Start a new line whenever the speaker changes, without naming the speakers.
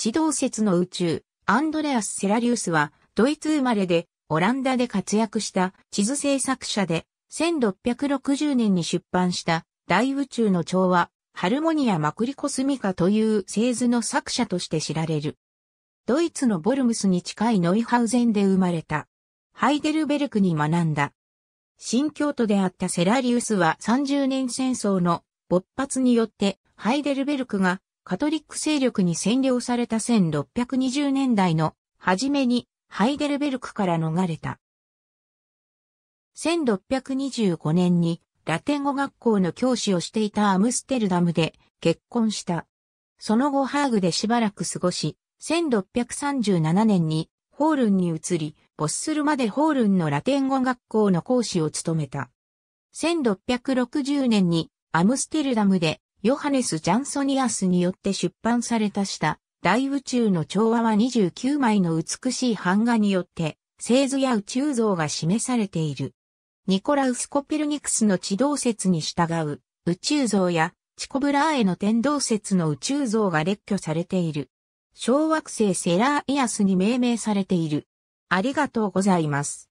地動説の宇宙、アンドレアス・セラリウスは、ドイツ生まれで、オラン
ダで活躍した地図制作者で、1660年に出版した大宇宙の調和、ハルモニア・マクリコスミカという製図の作者として知られる。ドイツのボルムスに近いノイハウゼンで生まれた。ハイデルベルクに学んだ。新教徒であったセラリウスは30年戦争の勃発によってハイデルベルクがカトリック勢力に占領された1620年代の初めにハイデルベルクから逃れた。1625年にラテン語学校の教師をしていたアムステルダムで結婚した。その後ハーグでしばらく過ごし、1637年にホールンに移り、ボッスルまでホールンのラテン語学校の講師を務めた。1660年にアムステルダムでヨハネス・ジャンソニアスによって出版されたした大宇宙の調和は29枚の美しい版画によって製図や宇宙像が示されている。ニコラウス・コペルニクスの地動説に従う宇宙像やチコブラーへの天動説の宇宙像が列挙されている。
小惑星セラーイアスに命名されている。ありがとうございます。